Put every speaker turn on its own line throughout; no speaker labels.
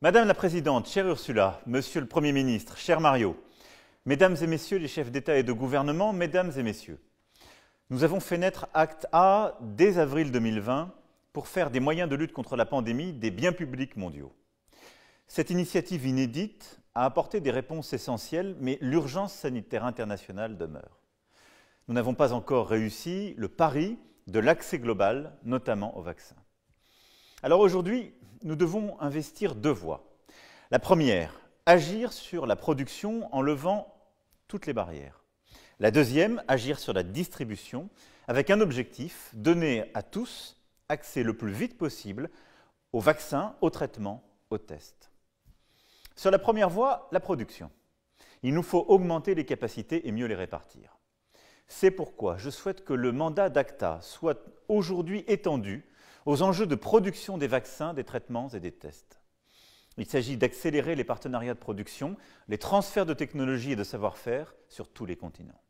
Madame la Présidente, chère Ursula, Monsieur le Premier ministre, cher Mario, Mesdames et Messieurs les chefs d'État et de gouvernement, Mesdames et Messieurs, nous avons fait naître Acte A dès avril 2020 pour faire des moyens de lutte contre la pandémie des biens publics mondiaux. Cette initiative inédite a apporté des réponses essentielles, mais l'urgence sanitaire internationale demeure. Nous n'avons pas encore réussi le pari de l'accès global, notamment aux vaccins. Alors aujourd'hui, nous devons investir deux voies. La première, agir sur la production en levant toutes les barrières. La deuxième, agir sur la distribution avec un objectif, donner à tous accès le plus vite possible aux vaccins, aux traitements, aux tests. Sur la première voie, la production. Il nous faut augmenter les capacités et mieux les répartir. C'est pourquoi je souhaite que le mandat d'ACTA soit aujourd'hui étendu aux enjeux de production des vaccins, des traitements et des tests. Il s'agit d'accélérer les partenariats de production, les transferts de technologies et de savoir-faire sur tous les continents.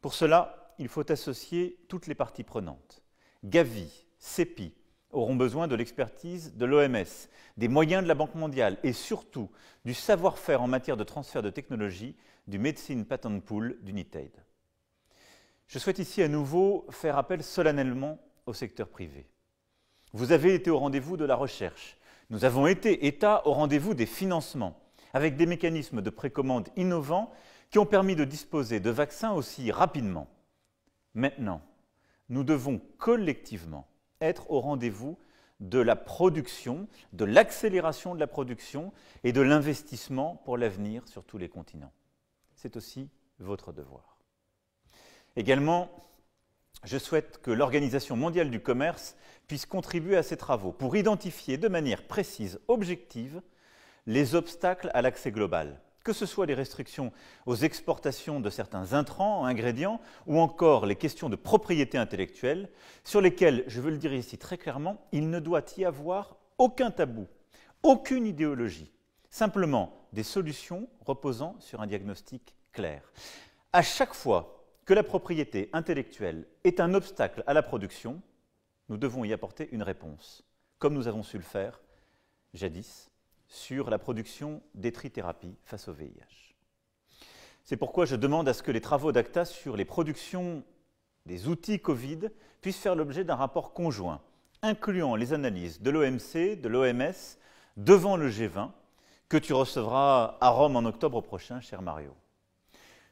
Pour cela, il faut associer toutes les parties prenantes. Gavi, CEPI auront besoin de l'expertise de l'OMS, des moyens de la Banque mondiale et surtout du savoir-faire en matière de transfert de technologies du Medicine Patent Pool d'Unitaid. Je souhaite ici à nouveau faire appel solennellement au secteur privé. Vous avez été au rendez-vous de la recherche. Nous avons été, État, au rendez-vous des financements, avec des mécanismes de précommande innovants qui ont permis de disposer de vaccins aussi rapidement. Maintenant, nous devons collectivement être au rendez-vous de la production, de l'accélération de la production et de l'investissement pour l'avenir sur tous les continents. C'est aussi votre devoir. Également, je souhaite que l'Organisation mondiale du commerce puisse contribuer à ces travaux pour identifier de manière précise, objective, les obstacles à l'accès global, que ce soit les restrictions aux exportations de certains intrants, ingrédients, ou encore les questions de propriété intellectuelle, sur lesquelles, je veux le dire ici très clairement, il ne doit y avoir aucun tabou, aucune idéologie, simplement des solutions reposant sur un diagnostic clair. À chaque fois que la propriété intellectuelle est un obstacle à la production, nous devons y apporter une réponse, comme nous avons su le faire jadis sur la production des trithérapies face au VIH. C'est pourquoi je demande à ce que les travaux d'ACTA sur les productions des outils Covid puissent faire l'objet d'un rapport conjoint, incluant les analyses de l'OMC, de l'OMS, devant le G20, que tu recevras à Rome en octobre prochain, cher Mario.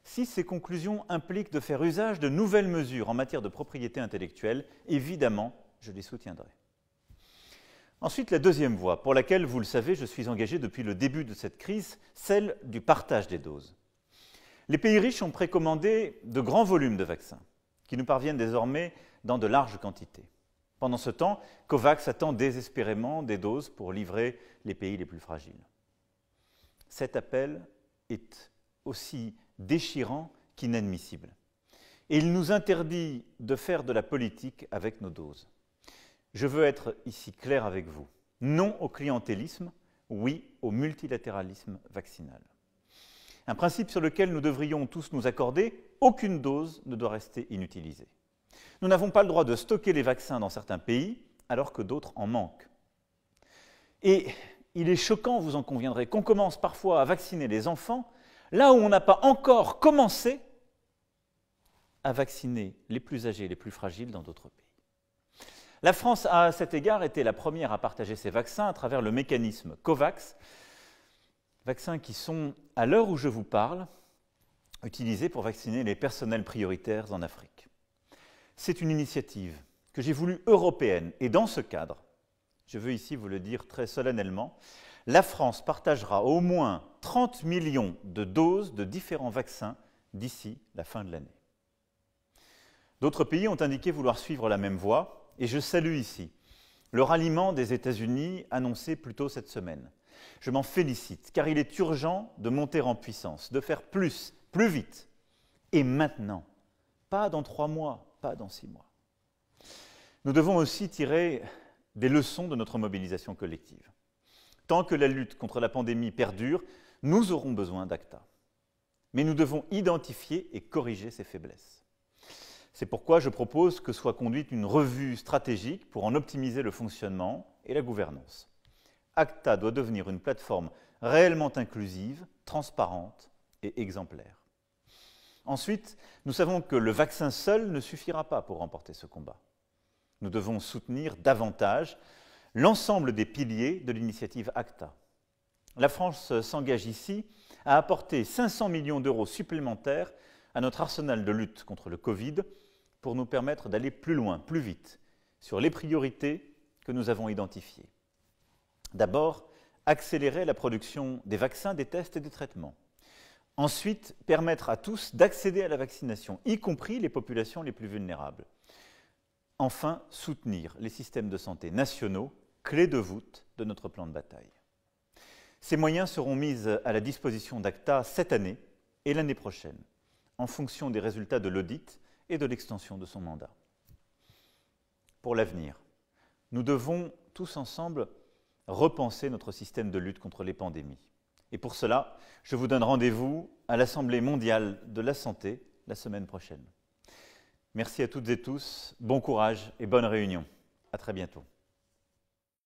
Si ces conclusions impliquent de faire usage de nouvelles mesures en matière de propriété intellectuelle, évidemment, je les soutiendrai. Ensuite, la deuxième voie, pour laquelle, vous le savez, je suis engagé depuis le début de cette crise, celle du partage des doses. Les pays riches ont précommandé de grands volumes de vaccins, qui nous parviennent désormais dans de larges quantités. Pendant ce temps, COVAX attend désespérément des doses pour livrer les pays les plus fragiles. Cet appel est aussi déchirant qu'inadmissible. Et il nous interdit de faire de la politique avec nos doses. Je veux être ici clair avec vous. Non au clientélisme, oui au multilatéralisme vaccinal. Un principe sur lequel nous devrions tous nous accorder, aucune dose ne doit rester inutilisée. Nous n'avons pas le droit de stocker les vaccins dans certains pays alors que d'autres en manquent. Et il est choquant, vous en conviendrez, qu'on commence parfois à vacciner les enfants là où on n'a pas encore commencé à vacciner les plus âgés les plus fragiles dans d'autres pays. La France a à cet égard été la première à partager ses vaccins à travers le mécanisme COVAX, vaccins qui sont, à l'heure où je vous parle, utilisés pour vacciner les personnels prioritaires en Afrique. C'est une initiative que j'ai voulu européenne et dans ce cadre, je veux ici vous le dire très solennellement, la France partagera au moins 30 millions de doses de différents vaccins d'ici la fin de l'année. D'autres pays ont indiqué vouloir suivre la même voie, et je salue ici le ralliement des États-Unis annoncé plus tôt cette semaine. Je m'en félicite, car il est urgent de monter en puissance, de faire plus, plus vite, et maintenant, pas dans trois mois, pas dans six mois. Nous devons aussi tirer des leçons de notre mobilisation collective. Tant que la lutte contre la pandémie perdure, nous aurons besoin d'ACTA. Mais nous devons identifier et corriger ces faiblesses. C'est pourquoi je propose que soit conduite une revue stratégique pour en optimiser le fonctionnement et la gouvernance. ACTA doit devenir une plateforme réellement inclusive, transparente et exemplaire. Ensuite, nous savons que le vaccin seul ne suffira pas pour remporter ce combat. Nous devons soutenir davantage l'ensemble des piliers de l'initiative ACTA la France s'engage ici à apporter 500 millions d'euros supplémentaires à notre arsenal de lutte contre le Covid pour nous permettre d'aller plus loin, plus vite, sur les priorités que nous avons identifiées. D'abord, accélérer la production des vaccins, des tests et des traitements. Ensuite, permettre à tous d'accéder à la vaccination, y compris les populations les plus vulnérables. Enfin, soutenir les systèmes de santé nationaux, clé de voûte de notre plan de bataille. Ces moyens seront mis à la disposition d'ACTA cette année et l'année prochaine, en fonction des résultats de l'audit et de l'extension de son mandat. Pour l'avenir, nous devons tous ensemble repenser notre système de lutte contre les pandémies. Et pour cela, je vous donne rendez-vous à l'Assemblée mondiale de la santé la semaine prochaine. Merci à toutes et tous, bon courage et bonne réunion. À très bientôt.